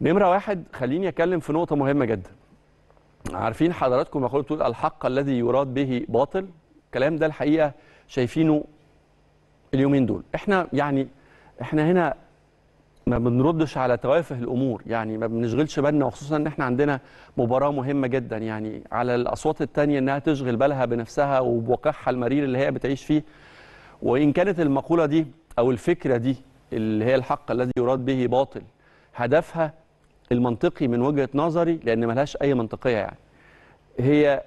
نمره واحد خليني اتكلم في نقطه مهمه جدا عارفين حضراتكم مقوله بتقول الحق الذي يراد به باطل الكلام ده الحقيقه شايفينه اليومين دول احنا يعني احنا هنا ما بنردش على توافه الامور يعني ما بنشغلش بالنا وخصوصا ان احنا عندنا مباراه مهمه جدا يعني على الاصوات الثانيه انها تشغل بالها بنفسها وبوقعها المرير اللي هي بتعيش فيه وان كانت المقوله دي او الفكره دي اللي هي الحق الذي يراد به باطل هدفها المنطقي من وجهه نظري لان ملهاش اي منطقيه يعني هي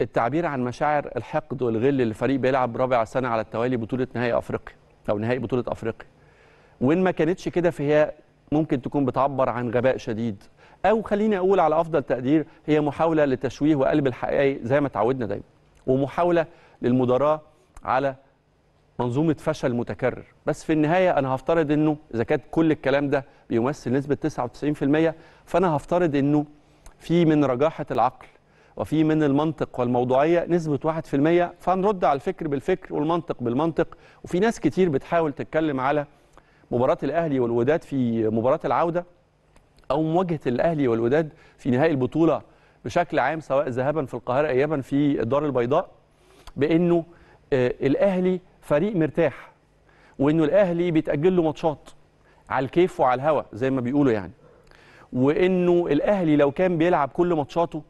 التعبير عن مشاعر الحقد والغل اللي الفريق بيلعب رابع سنه على التوالي بطوله نهائي افريقيا او نهائي بطوله افريقيا وان ما كانتش كده فهي ممكن تكون بتعبر عن غباء شديد او خليني اقول على افضل تقدير هي محاوله لتشويه وقلب الحقائق زي ما تعودنا دايما ومحاوله للمدراه على منظومه فشل متكرر بس في النهايه انا هفترض انه اذا كانت كل الكلام ده بيمثل نسبه 99% فانا هفترض انه في من رجاحه العقل وفي من المنطق والموضوعيه نسبه 1% فهنرد على الفكر بالفكر والمنطق بالمنطق وفي ناس كتير بتحاول تتكلم على مباراه الاهلي والوداد في مباراه العوده او مواجهه الاهلي والوداد في نهائي البطوله بشكل عام سواء ذهابا في القاهره ايابا في الدار البيضاء بانه آه، الاهلي فريق مرتاح وانه الاهلي بيتاجل له ماتشات على الكيف وعلى الهوا زي ما بيقولوا يعني وانه الاهلي لو كان بيلعب كل ماتشاته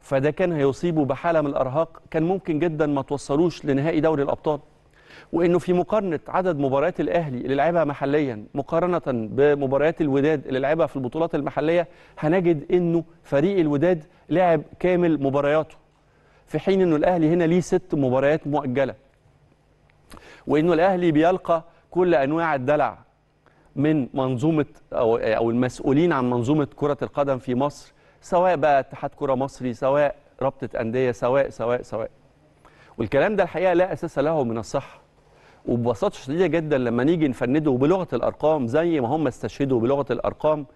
فده كان هيصيبه بحاله من الارهاق كان ممكن جدا ما توصلوش لنهائي دوري الابطال وانه في مقارنه عدد مباريات الاهلي اللي لعبها محليا مقارنه بمباريات الوداد اللي لعبها في البطولات المحليه هنجد انه فريق الوداد لعب كامل مبارياته في حين انه الاهلي هنا ليه ست مباريات مؤجله وانه الاهلي بيلقى كل انواع الدلع من منظومه او او المسؤولين عن منظومه كره القدم في مصر سواء بقى اتحاد كره مصري سواء رابطه انديه سواء سواء سواء والكلام ده الحقيقه لا اساس له من الصحه وببساطه شديده جدا لما نيجي نفنده بلغه الارقام زي ما هم استشهدوا بلغه الارقام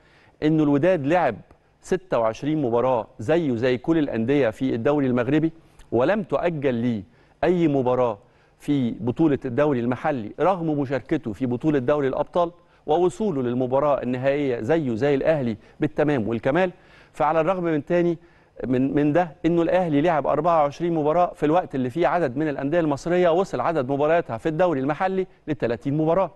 ان الوداد لعب 26 مباراه زيه زي كل الانديه في الدوري المغربي ولم تؤجل لي اي مباراه في بطوله الدوري المحلي رغم مشاركته في بطوله دوري الابطال ووصوله للمباراه النهائيه زيه زي الاهلي بالتمام والكمال فعلى الرغم من تاني من من ده انه الاهلي لعب 24 مباراه في الوقت اللي فيه عدد من الانديه المصريه وصل عدد مبارياتها في الدوري المحلي ل 30 مباراه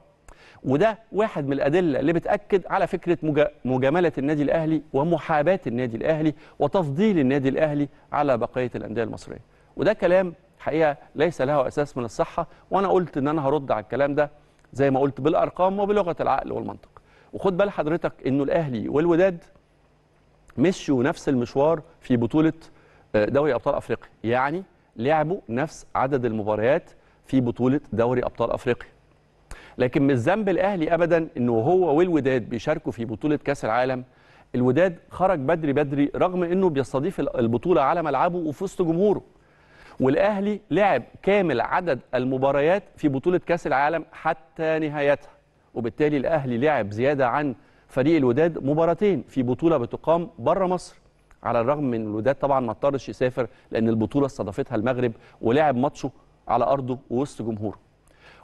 وده واحد من الادله اللي بتاكد على فكره مجامله النادي الاهلي ومحاباه النادي الاهلي وتفضيل النادي الاهلي على بقيه الانديه المصريه وده كلام حقيقه ليس له اساس من الصحه وانا قلت ان انا هرد على الكلام ده زي ما قلت بالارقام وبلغه العقل والمنطق وخد بال حضرتك انه الاهلي والوداد مشوا نفس المشوار في بطوله آه، دوري ابطال افريقيا يعني لعبوا نفس عدد المباريات في بطوله دوري ابطال افريقيا لكن مش ذنب الاهلي ابدا انه هو والوداد بيشاركوا في بطوله كاس العالم الوداد خرج بدري بدري رغم انه بيستضيف البطوله على ملعبه وفي وسط جمهوره والاهلي لعب كامل عدد المباريات في بطوله كاس العالم حتى نهايتها وبالتالي الاهلي لعب زياده عن فريق الوداد مباراتين في بطوله بتقام بره مصر على الرغم من الوداد طبعا ما اضطرش يسافر لان البطوله استضافتها المغرب ولعب ماتشه على ارضه ووسط جمهوره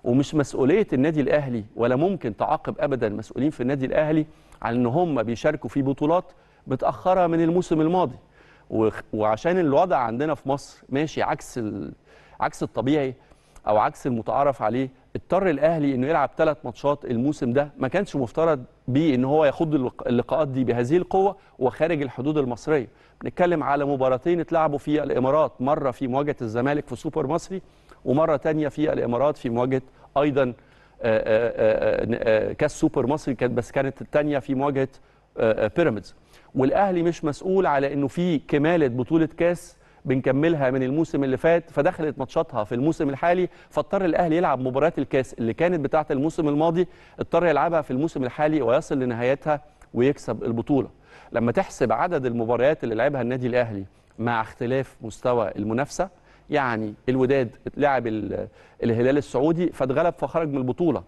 ومش مسؤوليه النادي الاهلي ولا ممكن تعاقب ابدا المسؤولين في النادي الاهلي على ان هم بيشاركوا في بطولات متاخره من الموسم الماضي وعشان الوضع عندنا في مصر ماشي عكس عكس الطبيعي او عكس المتعارف عليه اضطر الاهلي انه يلعب ثلاث ماتشات الموسم ده ما كانش مفترض بيه ان هو يخوض اللقاءات دي بهذه القوه وخارج الحدود المصريه بنتكلم على مباراتين اتلعبوا في الامارات مره في مواجهه الزمالك في سوبر مصري ومره ثانيه في الامارات في مواجهه ايضا آه، آه، آه، كاس سوبر مصري كانت بس كانت الثانيه في مواجهه بيراميدز والاهلي مش مسؤول على انه في كماله بطوله كاس بنكملها من الموسم اللي فات فدخلت ماتشاتها في الموسم الحالي فاضطر الاهلي يلعب مباريات الكاس اللي كانت بتاعه الموسم الماضي اضطر يلعبها في الموسم الحالي ويصل لنهايتها ويكسب البطوله لما تحسب عدد المباريات اللي لعبها النادي الاهلي مع اختلاف مستوى المنافسه يعني الوداد لعب الهلال السعودي فاتغلب فخرج من البطوله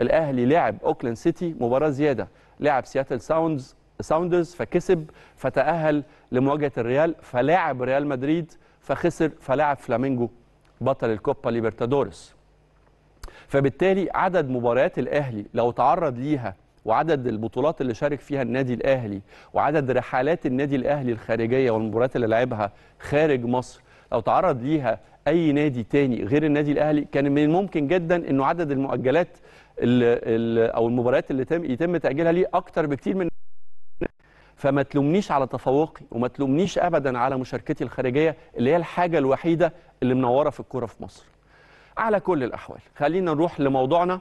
الاهلي لعب اوكلاند سيتي مباراه زياده لعب سياتل ساوندز ساوندرز فكسب فتأهل لمواجهة الريال فلاعب ريال مدريد فخسر فلاعب فلامينجو بطل الكوبا ليبرتادورس فبالتالي عدد مباريات الأهلي لو تعرض ليها وعدد البطولات اللي شارك فيها النادي الأهلي وعدد رحلات النادي الأهلي الخارجية والمباريات اللي لعبها خارج مصر لو تعرض ليها أي نادي تاني غير النادي الأهلي كان من الممكن جدا أنه عدد المؤجلات الـ الـ أو المباريات اللي يتم تأجيلها ليه أكتر بكتير من فما تلومنيش على تفوقي وما تلومنيش ابدا على مشاركتي الخارجيه اللي هي الحاجه الوحيده اللي منوره في الكوره في مصر. على كل الاحوال خلينا نروح لموضوعنا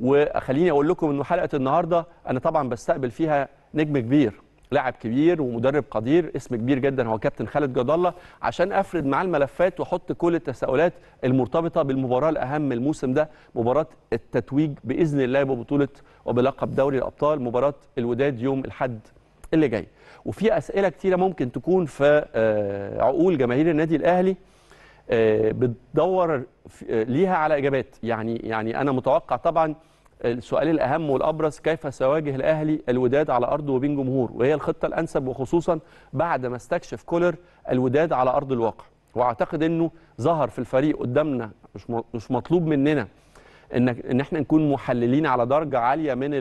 وخليني اقول لكم انه حلقه النهارده انا طبعا بستقبل فيها نجم كبير لاعب كبير ومدرب قدير اسم كبير جدا هو كابتن خالد جد الله عشان افرد معاه الملفات واحط كل التساؤلات المرتبطه بالمباراه الاهم الموسم ده مباراه التتويج باذن الله ببطوله وبلقب دوري الابطال مباراه الوداد يوم الاحد اللي جاي وفي اسئله كتيره ممكن تكون في آه، عقول جماهير النادي الاهلي آه، بتدور آه، ليها على اجابات يعني يعني انا متوقع طبعا السؤال الاهم والابرز كيف سيواجه الاهلي الوداد على ارضه وبين جمهور وهي الخطه الانسب وخصوصا بعد ما استكشف كولر الوداد على ارض الواقع واعتقد انه ظهر في الفريق قدامنا مش مش مطلوب مننا ان ان احنا نكون محللين على درجه عاليه من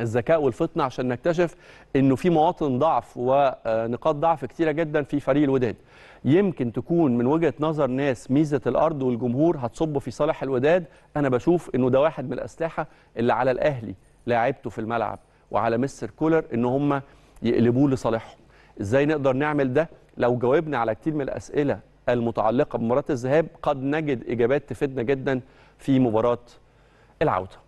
الذكاء والفطنه عشان نكتشف انه في مواطن ضعف ونقاط ضعف كتيره جدا في فريق الوداد. يمكن تكون من وجهه نظر ناس ميزه الارض والجمهور هتصب في صالح الوداد، انا بشوف انه ده واحد من الاسلحه اللي على الاهلي لاعبته في الملعب وعلى مستر كولر ان هم يقلبوه لصالحهم. ازاي نقدر نعمل ده؟ لو جاوبنا على كتير من الاسئله المتعلقه بمباراه الذهاب قد نجد اجابات تفيدنا جدا في مباراه العوده.